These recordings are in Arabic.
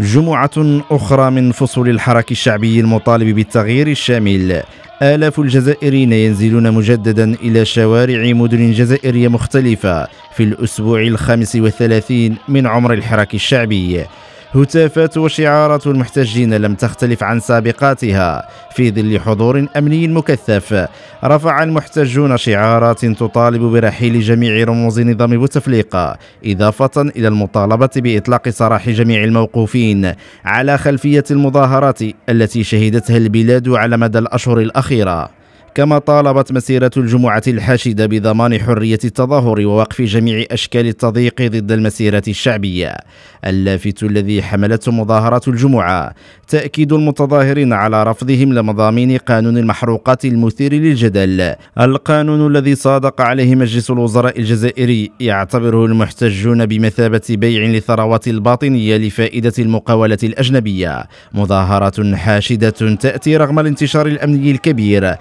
جمعة أخرى من فصول الحراك الشعبي المطالب بالتغيير الشامل آلاف الجزائريين ينزلون مجددا إلى شوارع مدن جزائرية مختلفة في الأسبوع الخامس والثلاثين من عمر الحراك الشعبي هتافات وشعارات المحتجين لم تختلف عن سابقاتها في ظل حضور أمني مكثف رفع المحتجون شعارات تطالب برحيل جميع رموز نظام بوتفليقة إضافة إلى المطالبة بإطلاق سراح جميع الموقوفين على خلفية المظاهرات التي شهدتها البلاد على مدى الأشهر الأخيرة كما طالبت مسيرة الجمعة الحاشدة بضمان حرية التظاهر ووقف جميع أشكال التضييق ضد المسيرة الشعبية اللافت الذي حملته مظاهرة الجمعة تأكيد المتظاهرين على رفضهم لمضامين قانون المحروقات المثير للجدل القانون الذي صادق عليه مجلس الوزراء الجزائري يعتبره المحتجون بمثابة بيع للثروات الباطنية لفائدة المقاولة الأجنبية مظاهرة حاشدة تأتي رغم الانتشار الأمني الكبير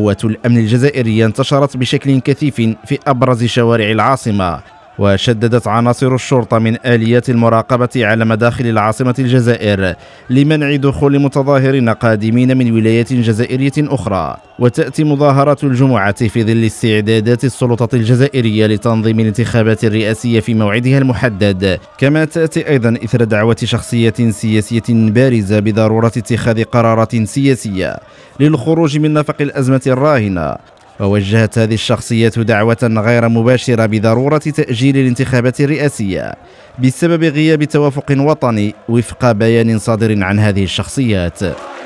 قوات الأمن الجزائرية انتشرت بشكل كثيف في أبرز شوارع العاصمة وشددت عناصر الشرطة من آليات المراقبة على مداخل العاصمة الجزائر لمنع دخول متظاهرين قادمين من ولايات جزائرية أخرى وتأتي مظاهرة الجمعة في ظل استعدادات السلطة الجزائرية لتنظيم الانتخابات الرئاسية في موعدها المحدد كما تأتي أيضا إثر دعوة شخصية سياسية بارزة بضرورة اتخاذ قرارات سياسية للخروج من نفق الأزمة الراهنة ووجهت هذه الشخصية دعوة غير مباشرة بضرورة تأجيل الانتخابات الرئاسية بسبب غياب توافق وطني وفق بيان صادر عن هذه الشخصيات